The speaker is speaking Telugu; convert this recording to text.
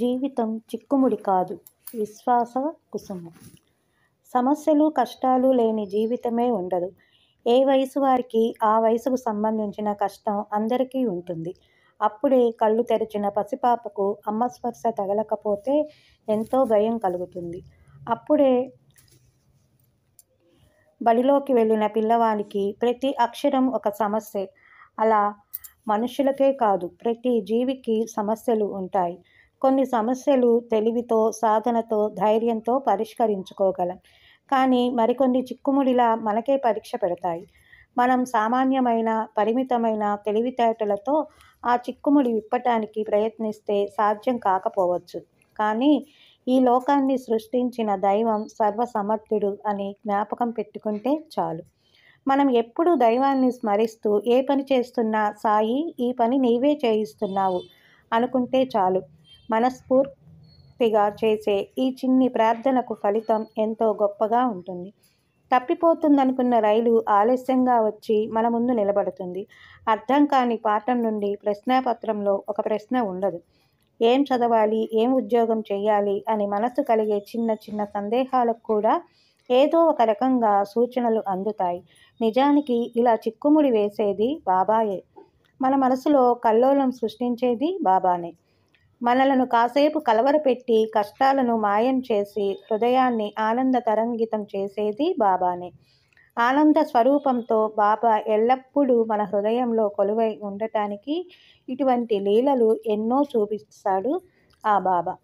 జీవితం చిక్కుముడి కాదు విశ్వాస కుసుమ సమస్యలు కష్టాలు లేని జీవితమే ఉండదు ఏ వయసు వారికి ఆ వయసుకు సంబంధించిన కష్టం అందరికీ ఉంటుంది అప్పుడే కళ్ళు తెరిచిన పసిపాపకు అమ్మ స్పర్శ తగలకపోతే ఎంతో భయం కలుగుతుంది అప్పుడే బడిలోకి వెళ్ళిన పిల్లవానికి ప్రతి అక్షరం ఒక సమస్య అలా మనుషులకే కాదు ప్రతి జీవికి సమస్యలు ఉంటాయి కొన్ని సమస్యలు తెలివితో సాధనతో ధైర్యంతో పరిష్కరించుకోగలం కానీ మరికొన్ని చిక్కుముడిలా మనకే పరీక్ష పెడతాయి మనం సామాన్యమైన పరిమితమైన తెలివితేటలతో ఆ చిక్కుముడి విప్పటానికి ప్రయత్నిస్తే సాధ్యం కాకపోవచ్చు కానీ ఈ లోకాన్ని సృష్టించిన దైవం సర్వసమర్థుడు అని జ్ఞాపకం పెట్టుకుంటే చాలు మనం ఎప్పుడూ దైవాన్ని స్మరిస్తూ ఏ పని చేస్తున్నా సాయి ఈ పని నీవే చేయిస్తున్నావు అనుకుంటే చాలు మనస్ఫూర్తిగా చేసే ఈ చిన్ని ప్రార్థనకు ఫలితం ఎంతో గొప్పగా ఉంటుంది తప్పిపోతుందనుకున్న రైలు ఆలస్యంగా వచ్చి మన ముందు నిలబడుతుంది అర్థం కాని పాఠం నుండి ప్రశ్నాపత్రంలో ఒక ప్రశ్న ఉండదు ఏం చదవాలి ఏం ఉద్యోగం చేయాలి అని మనసు కలిగే చిన్న చిన్న సందేహాలకు కూడా ఏదో ఒక రకంగా సూచనలు అందుతాయి నిజానికి ఇలా చిక్కుముడి వేసేది బాబాయే మన మనసులో కల్లోలం సృష్టించేది బాబానే మనలను కాసేపు కలవరపెట్టి కష్టాలను మాయం చేసి హృదయాన్ని ఆనంద తరంగితం చేసేది బాబానే ఆనంద స్వరూపంతో బాబా ఎల్లప్పుడూ మన హృదయంలో కొలువై ఉండటానికి ఇటువంటి లీలలు ఎన్నో చూపిస్తాడు ఆ బాబా